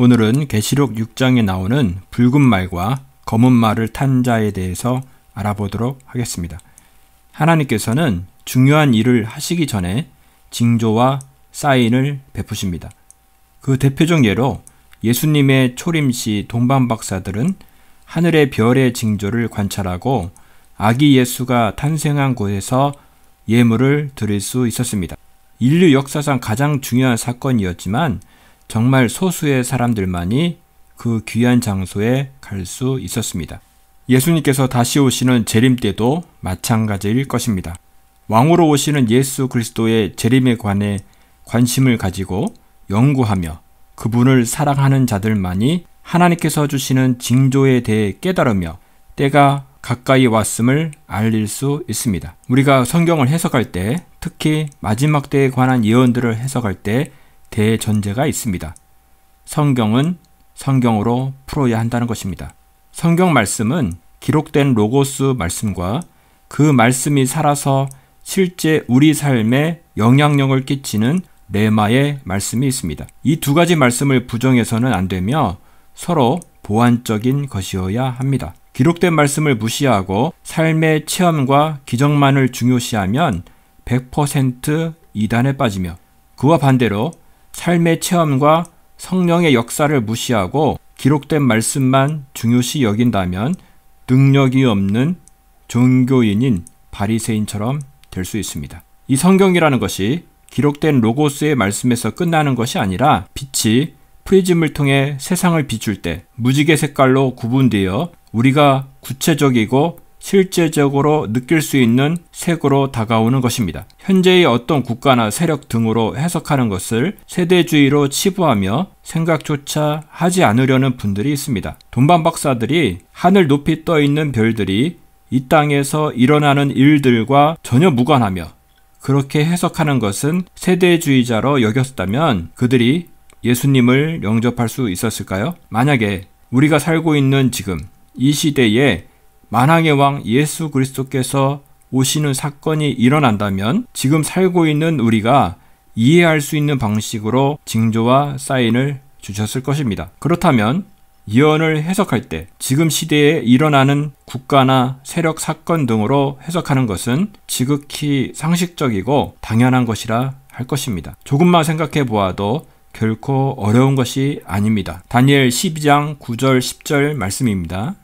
오늘은 계시록 6장에 나오는 붉은 말과 검은 말을 탄 자에 대해서 알아보도록 하겠습니다. 하나님께서는 중요한 일을 하시기 전에 징조와 사인을 베푸십니다. 그 대표적 예로 예수님의 초림 시 동방 박사들은 하늘의 별의 징조를 관찰하고 아기 예수가 탄생한 곳에서 예물을 드릴 수 있었습니다. 인류 역사상 가장 중요한 사건이었지만 정말 소수의 사람들만이 그 귀한 장소에 갈 수 있었습니다. 예수님께서 다시 오시는 재림 때도 마찬가지일 것입니다. 왕으로 오시는 예수 그리스도의 재림에 관해 관심을 가지고 연구하며 그분을 사랑하는 자들만이 하나님께서 주시는 징조에 대해 깨달으며 때가 가까이 왔음을 알릴 수 있습니다. 우리가 성경을 해석할 때 특히 마지막 때에 관한 예언들을 해석할 때 대전제가 있습니다. 성경은 성경으로 풀어야 한다는 것입니다. 성경 말씀은 기록된 로고스 말씀과 그 말씀이 살아서 실제 우리 삶에 영향력을 끼치는 레마의 말씀이 있습니다. 이 두 가지 말씀을 부정해서는 안 되며 서로 보완적인 것이어야 합니다. 기록된 말씀을 무시하고 삶의 체험과 기적만을 중요시하면 100% 이단에 빠지며 그와 반대로 삶의 체험과 성령의 역사를 무시하고 기록된 말씀만 중요시 여긴다면 능력이 없는 종교인인 바리새인처럼 될 수 있습니다. 이 성경이라는 것이 기록된 로고스의 말씀에서 끝나는 것이 아니라 빛이 프리즘을 통해 세상을 비출 때 무지개 색깔로 구분되어 우리가 구체적이고 실제적으로 느낄 수 있는 색으로 다가오는 것입니다. 현재의 어떤 국가나 세력 등으로 해석하는 것을 세대주의로 치부하며 생각조차 하지 않으려는 분들이 있습니다. 돈반 박사들이 하늘 높이 떠 있는 별들이 이 땅에서 일어나는 일들과 전혀 무관하며 그렇게 해석하는 것은 세대주의자로 여겼다면 그들이 예수님을 영접할 수 있었을까요? 만약에 우리가 살고 있는 지금 이 시대에 만왕의 왕 예수 그리스도께서 오시는 사건이 일어난다면 지금 살고 있는 우리가 이해할 수 있는 방식으로 징조와 사인을 주셨을 것입니다. 그렇다면 예언을 해석할 때 지금 시대에 일어나는 국가나 세력 사건 등으로 해석하는 것은 지극히 상식적이고 당연한 것이라 할 것입니다. 조금만 생각해 보아도 결코 어려운 것이 아닙니다. 다니엘 12장 9절 10절 말씀입니다.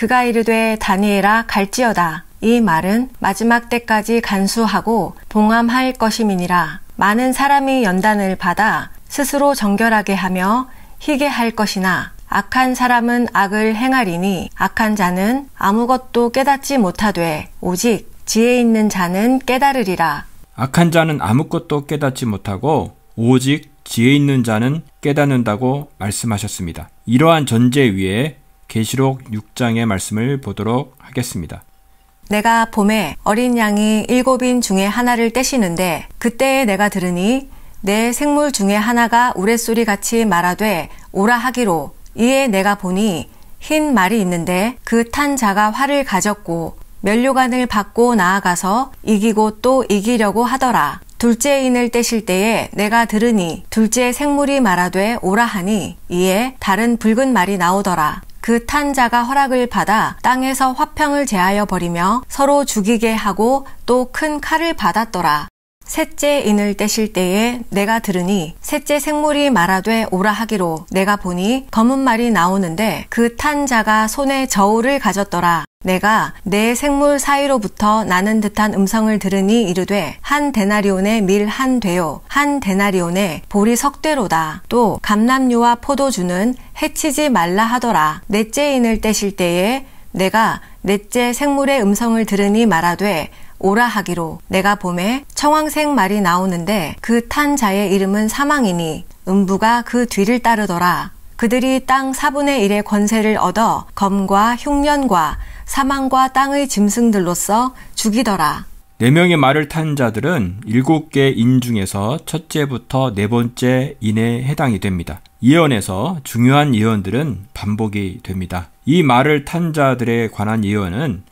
그가 이르되 다니엘아 갈지어다. 이 말은 마지막 때까지 간수하고 봉함할 것임이니라. 많은 사람이 연단을 받아 스스로 정결하게 하며 희게 할 것이나 악한 사람은 악을 행하리니 악한 자는 아무것도 깨닫지 못하되 오직 지혜 있는 자는 깨달으리라. 악한 자는 아무것도 깨닫지 못하고 오직 지혜 있는 자는 깨닫는다고 말씀하셨습니다. 이러한 전제 위에 계시록 6장의 말씀을 보도록 하겠습니다. 내가 봄에 어린 양이 일곱인 중에 하나를 떼시는데 그때에 내가 들으니 내 생물 중에 하나가 우레소리 같이 말하되 오라 하기로 이에 내가 보니 흰 말이 있는데 그 탄 자가 활을 가졌고 면류관을 받고 나아가서 이기고 또 이기려고 하더라. 둘째 인을 떼실 때에 내가 들으니 둘째 생물이 말하되 오라 하니 이에 다른 붉은 말이 나오더라. 그 탄자가 허락을 받아 땅에서 화평을 제하여 버리며 서로 죽이게 하고 또 큰 칼을 받았더라. 셋째 인을 떼실 때에 내가 들으니 셋째 생물이 말하되 오라 하기로 내가 보니 검은 말이 나오는데 그 탄 자가 손에 저울을 가졌더라. 내가 내 생물 사이로부터 나는 듯한 음성을 들으니 이르되 한 데나리온의 밀 한 되요 한 데나리온의 보리 석대로다 또 감람류와 포도주는 해치지 말라 하더라 넷째 인을 떼실 때에 내가 넷째 생물의 음성을 들으니 말하되 오라 하기로 내가 봄에 청황색 말이 나오는데 그 탄 자의 이름은 사망이니 음부가 그 뒤를 따르더라. 그들이 땅 4분의 1의 권세를 얻어 검과 흉년과 사망과 땅의 짐승들로서 죽이더라. 네 명의 말을 탄 자들은 일곱 개 인 중에서 첫째부터 네 번째 인에 해당이 됩니다. 예언에서 중요한 예언들은 반복이 됩니다. 이 말을 탄 자들에 관한 예언은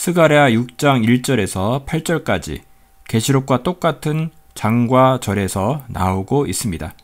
스가랴 6장 1절에서 8절까지 계시록과 똑같은 장과 절에서 나오고 있습니다.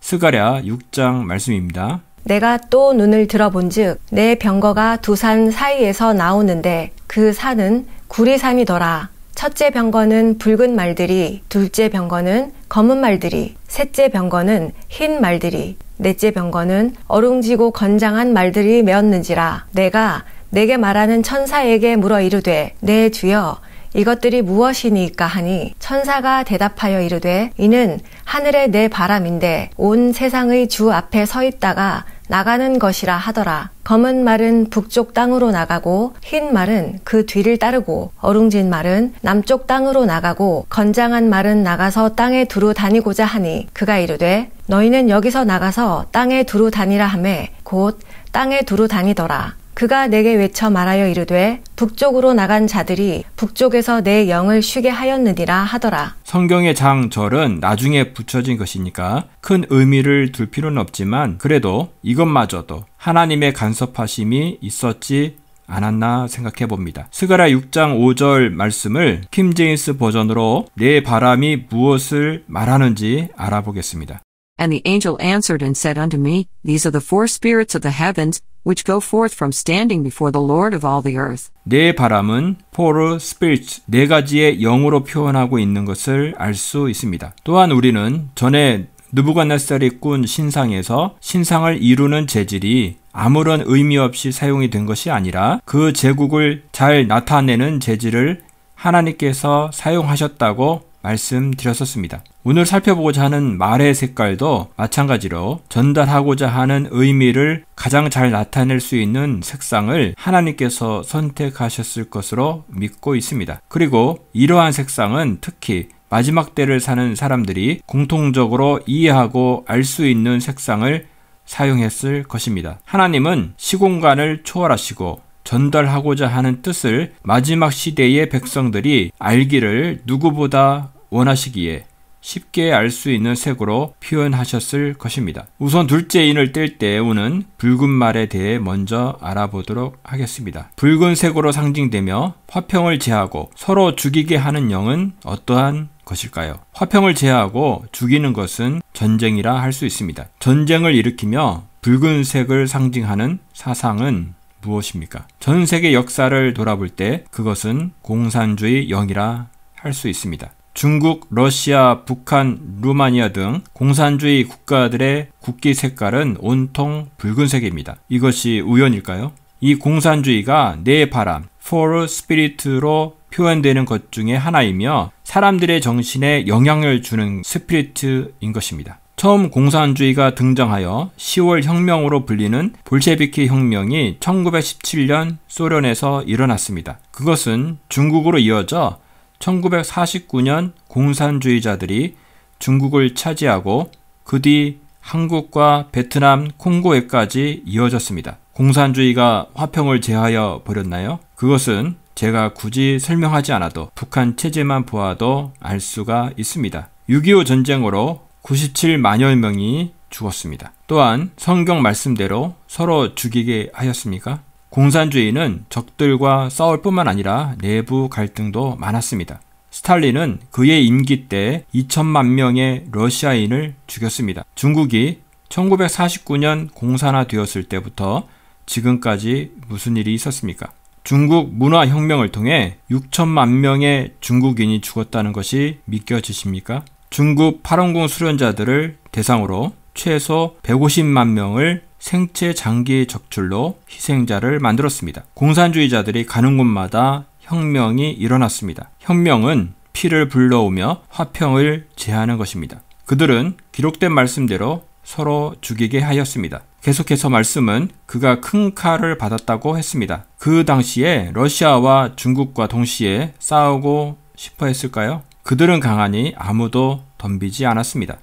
스가랴 6장 말씀입니다. 내가 또 눈을 들어본즉 내 병거가 두 산 사이에서 나오는데 그 산은 구리산이더라. 첫째 병거는 붉은 말들이, 둘째 병거는 검은 말들이, 셋째 병거는 흰 말들이, 넷째 병거는 어룽지고 건장한 말들이 메었는지라. 내가 내게 말하는 천사에게 물어 이르되 내 네, 주여 이것들이 무엇이니까 하니 천사가 대답하여 이르되 이는 하늘의 내 바람인데 온 세상의 주 앞에 서 있다가 나가는 것이라 하더라. 검은 말은 북쪽 땅으로 나가고 흰 말은 그 뒤를 따르고 어룽진 말은 남쪽 땅으로 나가고 건장한 말은 나가서 땅에 두루 다니고자 하니 그가 이르되 너희는 여기서 나가서 땅에 두루 다니라 하매 곧 땅에 두루 다니더라. 그가 내게 외쳐 말하여 이르되 북쪽으로 나간 자들이 북쪽에서 내 영을 쉬게 하였느니라 하더라. 성경의 장 절은 나중에 붙여진 것이니까 큰 의미를 둘 필요는 없지만 그래도 이것마저도 하나님의 간섭하심이 있었지 않았나 생각해 봅니다. 스가라 6장 5절 말씀을 킴제인스 버전으로 내 바람이 무엇을 말하는지 알아보겠습니다. And the angel answered and said unto me, These are the four spirits of the heavens, which go forth from standing before the Lord of all the earth. 네 바람은 four spirits 네 가지의 영으로 표현하고 있는 것을 알 수 있습니다. 또한 우리는 전에 느부갓네살이 꾼 신상에서 신상을 이루는 재질이 아무런 의미 없이 사용이 된 것이 아니라 그 제국을 잘 나타내는 재질을 하나님께서 사용하셨다고 말씀드렸었습니다. 오늘 살펴보고자 하는 말의 색깔도 마찬가지로 전달하고자 하는 의미를 가장 잘 나타낼 수 있는 색상을 하나님께서 선택하셨을 것으로 믿고 있습니다. 그리고 이러한 색상은 특히 마지막 때를 사는 사람들이 공통적으로 이해하고 알 수 있는 색상을 사용했을 것입니다. 하나님은 시공간을 초월하시고 전달하고자 하는 뜻을 마지막 시대의 백성들이 알기를 누구보다 원하시기에 쉽게 알 수 있는 색으로 표현하셨을 것입니다. 우선 둘째 인을 뗄때 우는 붉은 말에 대해 먼저 알아보도록 하겠습니다. 붉은 색으로 상징되며 화평을 제하고 서로 죽이게 하는 영은 어떠한 것일까요? 화평을 제하고 죽이는 것은 전쟁이라 할 수 있습니다. 전쟁을 일으키며 붉은색을 상징하는 사상은 무엇입니까? 전 세계 역사를 돌아볼 때 그것은 공산주의 영이라 할 수 있습니다. 중국, 러시아, 북한, 루마니아 등 공산주의 국가들의 국기 색깔은 온통 붉은색입니다. 이것이 우연일까요? 이 공산주의가 내 바람, for spirit로 표현되는 것 중에 하나이며 사람들의 정신에 영향을 주는 스피릿인 것입니다. 처음 공산주의가 등장하여 10월 혁명으로 불리는 볼셰비키 혁명이 1917년 소련에서 일어났습니다. 그것은 중국으로 이어져 1949년 공산주의자들이 중국을 차지하고 그 뒤 한국과 베트남, 콩고에까지 이어졌습니다. 공산주의가 화평을 제하여 버렸나요? 그것은 제가 굳이 설명하지 않아도 북한 체제만 보아도 알 수가 있습니다. 6.25 전쟁으로 97만여 명이 죽었습니다. 또한 성경 말씀대로 서로 죽이게 하였습니까? 공산주의는 적들과 싸울 뿐만 아니라 내부 갈등도 많았습니다. 스탈린은 그의 임기 때 2천만 명의 러시아인을 죽였습니다. 중국이 1949년 공산화되었을 때부터 지금까지 무슨 일이 있었습니까? 중국 문화혁명을 통해 6천만 명의 중국인이 죽었다는 것이 믿겨지십니까? 중국 파룬궁 수련자들을 대상으로 최소 150만 명을 생체 장기 적출로 희생자를 만들었습니다. 공산주의자들이 가는 곳마다 혁명이 일어났습니다. 혁명은 피를 불러오며 화평을 제하는 것입니다. 그들은 기록된 말씀대로 서로 죽이게 하였습니다. 계속해서 말씀은 그가 큰 칼을 받았다고 했습니다. 그 당시에 러시아와 중국과 동시에 싸우고 싶어 했을까요? 그들은 강하니 아무도 덤비지 않았습니다.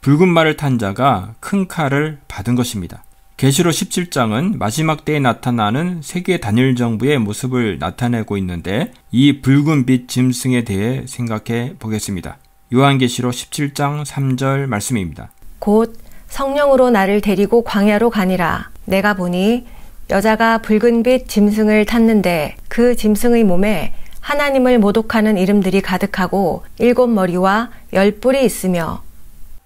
붉은 말을 탄 자가 큰 칼을 받은 것입니다. 계시록 17장은 마지막 때에 나타나는 세계 단일 정부의 모습을 나타내고 있는데 이 붉은 빛 짐승에 대해 생각해 보겠습니다. 요한계시록 17장 3절 말씀입니다. 곧 성령으로 나를 데리고 광야로 가니라. 내가 보니 여자가 붉은 빛 짐승을 탔는데 그 짐승의 몸에 하나님을 모독하는 이름들이 가득하고 일곱 머리와 열 뿔이 있으며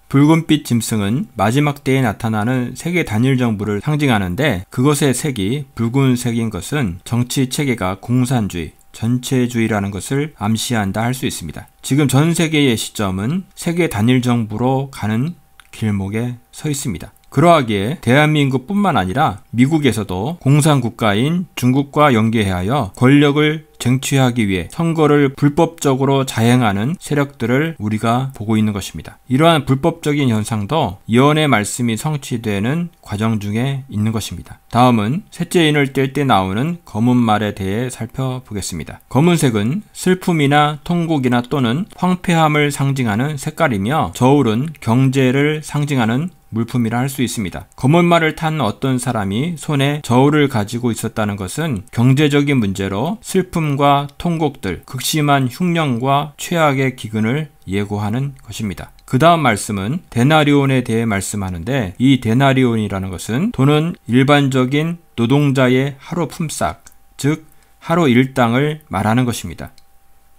붉은빛 짐승은 마지막 때에 나타나는 세계 단일 정부를 상징하는데 그것의 색이 붉은색인 것은 정치 체계가 공산주의, 전체주의라는 것을 암시한다 할 수 있습니다. 지금 전 세계의 시점은 세계 단일 정부로 가는 길목에 서 있습니다. 그러하기에 대한민국뿐만 아니라 미국에서도 공산국가인 중국과 연계하여 권력을 쟁취하기 위해 선거를 불법적으로 자행하는 세력들을 우리가 보고 있는 것입니다. 이러한 불법적인 현상도 예언의 말씀이 성취되는 과정 중에 있는 것입니다. 다음은 셋째 인을 뗄 때 나오는 검은 말에 대해 살펴보겠습니다. 검은색은 슬픔이나 통곡이나 또는 황폐함을 상징하는 색깔이며 저울은 경제를 상징하는 물품이라 할 수 있습니다. 검은 말을 탄 어떤 사람이 손에 저울을 가지고 있었다는 것은 경제적인 문제로 슬픔과 통곡들, 극심한 흉년과 최악의 기근을 예고하는 것입니다. 그 다음 말씀은 데나리온에 대해 말씀하는데 이 데나리온이라는 것은 돈은 일반적인 노동자의 하루 품삯, 즉 하루 일당을 말하는 것입니다.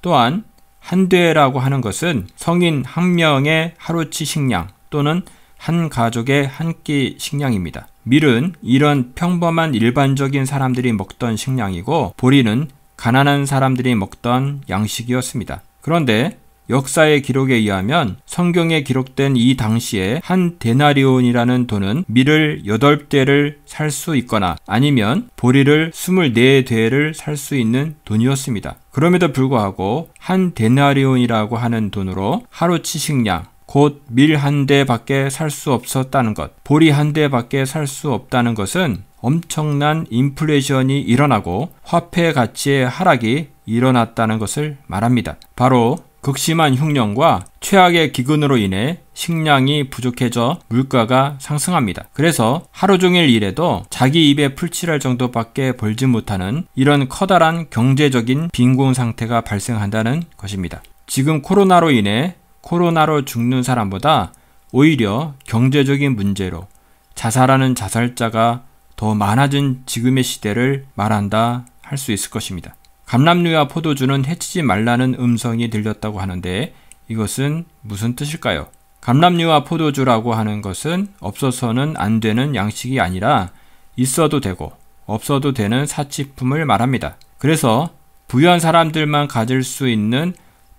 또한 한 대라고 하는 것은 성인 한 명의 하루치 식량 또는 한 가족의 한 끼 식량입니다. 밀은 이런 평범한 일반적인 사람들이 먹던 식량이고 보리는 가난한 사람들이 먹던 양식이었습니다. 그런데 역사의 기록에 의하면 성경에 기록된 이 당시에 한 데나리온이라는 돈은 밀을 8대를 살 수 있거나 아니면 보리를 24대를 살 수 있는 돈이었습니다. 그럼에도 불구하고 한 데나리온이라고 하는 돈으로 하루치 식량, 곧밀한 대밖에 살 수 없었다는 것, 보리 한 대밖에 살 수 없다는 것은 엄청난 인플레이션이 일어나고 화폐 가치의 하락이 일어났다는 것을 말합니다. 바로 극심한 흉년과 최악의 기근으로 인해 식량이 부족해져 물가가 상승합니다. 그래서 하루 종일 일해도 자기 입에 풀칠할 정도밖에 벌지 못하는 이런 커다란 경제적인 빈곤 상태가 발생한다는 것입니다. 지금 코로나로 인해 코로나로 죽는 사람보다 오히려 경제적인 문제로 자살하는 자살자가 더 많아진 지금의 시대를 말한다 할 수 있을 것입니다. 감람류와 포도주는 해치지 말라는 음성이 들렸다고 하는데 이것은 무슨 뜻일까요? 감람류와 포도주라고 하는 것은 없어서는 안 되는 양식이 아니라 있어도 되고 없어도 되는 사치품을 말합니다. 그래서 부유한 사람들만 가질 수 있는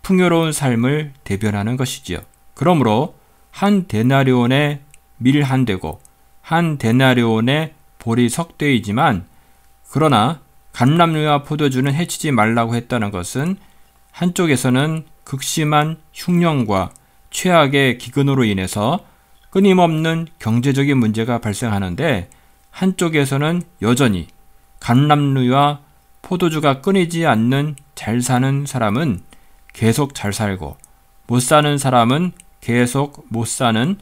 풍요로운 삶을 대변하는 것이지요. 그러므로 한 데나리온에 밀한 대고 한 데나리온에 볼이 석 대이지만 그러나 감람류와 포도주는 해치지 말라고 했다는 것은 한쪽에서는 극심한 흉년과 최악의 기근으로 인해서 끊임없는 경제적인 문제가 발생하는데 한쪽에서는 여전히 감람류와 포도주가 끊이지 않는 잘 사는 사람은 계속 잘 살고 못 사는 사람은 계속 못 사는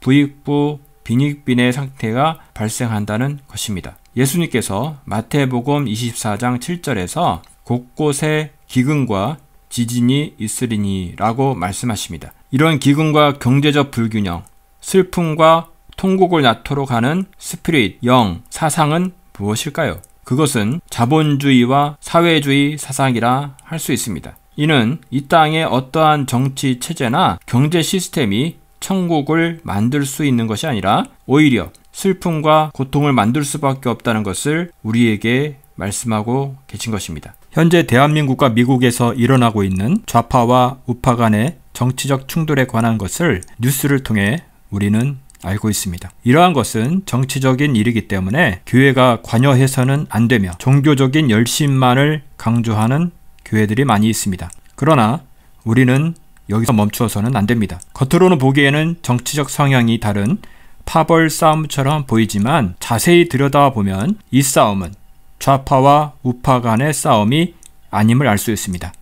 부익부 빈익빈의 상태가 발생한다는 것입니다. 예수님께서 마태복음 24장 7절에서 곳곳에 기근과 지진이 있으리니라고 말씀하십니다. 이런 기근과 경제적 불균형, 슬픔과 통곡을 낳도록 하는 스피릿, 영, 사상은 무엇일까요? 그것은 자본주의와 사회주의 사상이라 할 수 있습니다. 이는 이 땅의 어떠한 정치 체제나 경제 시스템이 천국을 만들 수 있는 것이 아니라 오히려 슬픔과 고통을 만들 수밖에 없다는 것을 우리에게 말씀하고 계신 것입니다. 현재 대한민국과 미국에서 일어나고 있는 좌파와 우파 간의 정치적 충돌에 관한 것을 뉴스를 통해 우리는 알고 있습니다. 이러한 것은 정치적인 일이기 때문에 교회가 관여해서는 안 되며 종교적인 열심만을 강조하는 교회들이 많이 있습니다. 그러나 우리는 여기서 멈추어서는 안 됩니다. 겉으로는 보기에는 정치적 성향이 다른 파벌 싸움처럼 보이지만 자세히 들여다보면 이 싸움은 좌파와 우파 간의 싸움이 아님을 알 수 있습니다.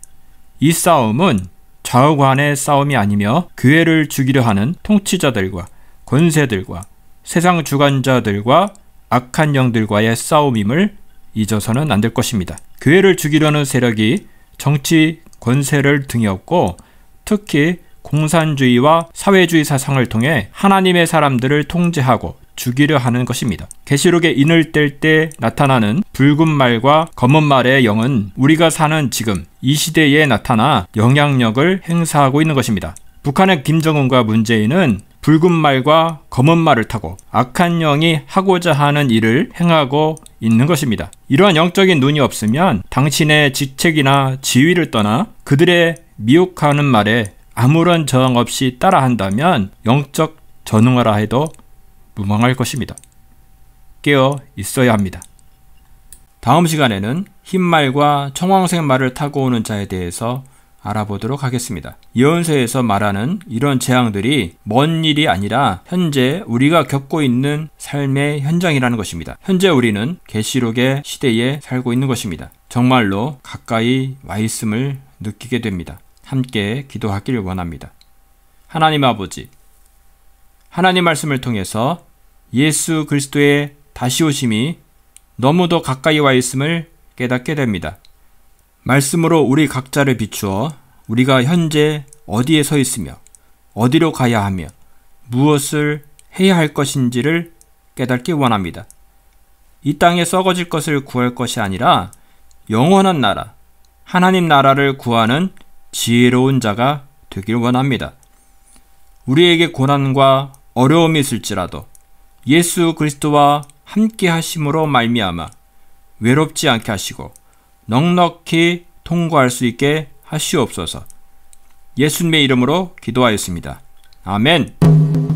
이 싸움은 좌우 간의 싸움이 아니며 교회를 죽이려 하는 통치자들과 권세들과 세상 주관자들과 악한 영들과의 싸움임을 잊어서는 안 될 것입니다. 교회를 죽이려는 세력이 정치 권세를 등에 업고 특히 공산주의와 사회주의 사상을 통해 하나님의 사람들을 통제하고 죽이려 하는 것입니다. 계시록의 인을 뗄 때 나타나는 붉은 말과 검은 말의 영은 우리가 사는 지금 이 시대에 나타나 영향력을 행사하고 있는 것입니다. 북한의 김정은과 문재인은 붉은 말과 검은 말을 타고 악한 영이 하고자 하는 일을 행하고 있는 것입니다. 이러한 영적인 눈이 없으면 당신의 직책이나 지위를 떠나 그들의 미혹하는 말에 아무런 저항 없이 따라한다면 영적 전응하라 해도 무망할 것입니다. 깨어 있어야 합니다. 다음 시간에는 흰 말과 청황색 말을 타고 오는 자에 대해서 알아보도록 하겠습니다. 예언서에서 말하는 이런 재앙들이 먼 일이 아니라 현재 우리가 겪고 있는 삶의 현장이라는 것입니다. 현재 우리는 계시록의 시대에 살고 있는 것입니다. 정말로 가까이 와 있음을 느끼게 됩니다. 함께 기도하길 원합니다. 하나님 아버지, 하나님 말씀을 통해서 예수 그리스도의 다시 오심이 너무도 가까이 와 있음을 깨닫게 됩니다. 말씀으로 우리 각자를 비추어 우리가 현재 어디에 서 있으며 어디로 가야 하며 무엇을 해야 할 것인지를 깨닫기 원합니다. 이 땅에 썩어질 것을 구할 것이 아니라 영원한 나라, 하나님 나라를 구하는 지혜로운 자가 되길 원합니다. 우리에게 고난과 어려움이 있을지라도 예수 그리스도와 함께 하심으로 말미암아 외롭지 않게 하시고 넉넉히 통과할 수 있게 하시옵소서. 예수님의 이름으로 기도하였습니다. 아멘.